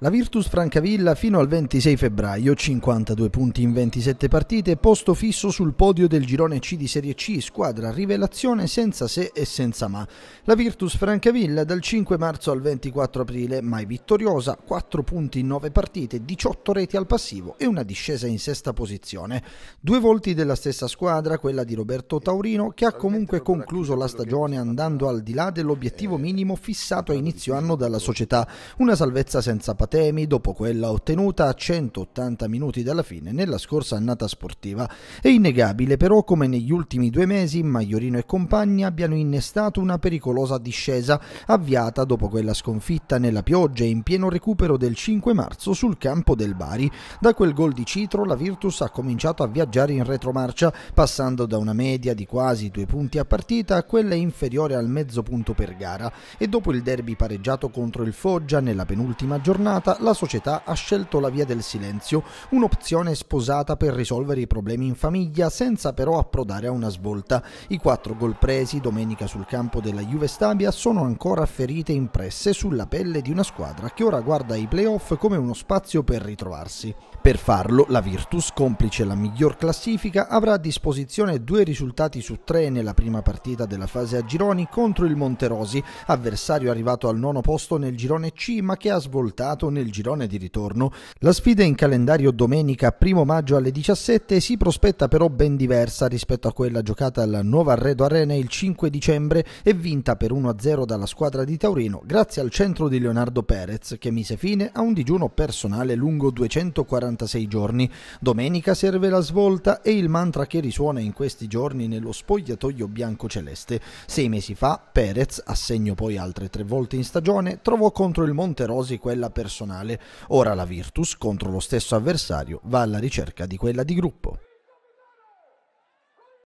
La Virtus Francavilla fino al 26 febbraio, 52 punti in 27 partite, posto fisso sul podio del girone C di Serie C, squadra rivelazione senza se e senza ma. La Virtus Francavilla dal 5 marzo al 24 aprile, mai vittoriosa, 4 punti in 9 partite, 18 reti al passivo e una discesa in sesta posizione. Due volti della stessa squadra, quella di Roberto Taurino, che ha comunque concluso la stagione andando al di là dell'obiettivo minimo fissato a inizio anno dalla società, una salvezza senza partite patemi dopo quella ottenuta a 180 minuti dalla fine nella scorsa annata sportiva. È innegabile però come negli ultimi due mesi Maiorino e compagni abbiano innestato una pericolosa discesa avviata dopo quella sconfitta nella pioggia e in pieno recupero del 5 marzo sul campo del Bari. Da quel gol di Citro la Virtus ha cominciato a viaggiare in retromarcia passando da una media di quasi due punti a partita a quella inferiore al mezzo punto per gara e dopo il derby pareggiato contro il Foggia nella penultima giornata fortunata la società ha scelto la via del silenzio, un'opzione sposata per risolvere i problemi in famiglia senza però approdare a una svolta. I quattro gol presi domenica sul campo della Juve Stabia sono ancora ferite impresse sulla pelle di una squadra che ora guarda i playoff come uno spazio per ritrovarsi. Per farlo la Virtus, complice la miglior classifica, avrà a disposizione due risultati su tre nella prima partita della fase a gironi contro il Monterosi, avversario arrivato al nono posto nel girone C ma che ha svoltato passato nel girone di ritorno. La sfida in calendario domenica 1 maggio alle 17 si prospetta però ben diversa rispetto a quella giocata al Nuova Arredo Arena il 5 dicembre e vinta per 1-0 dalla squadra di Taurino grazie al centro di Leonardo Perez che mise fine a un digiuno personale lungo 246 giorni. Domenica serve la svolta e il mantra che risuona in questi giorni nello spogliatoio bianco-celeste. Sei mesi fa Perez, assegno poi altre tre volte in stagione, trovò contro il Monte Rosi quella persona personale. Ora la Virtus, contro lo stesso avversario, va alla ricerca di quella di gruppo.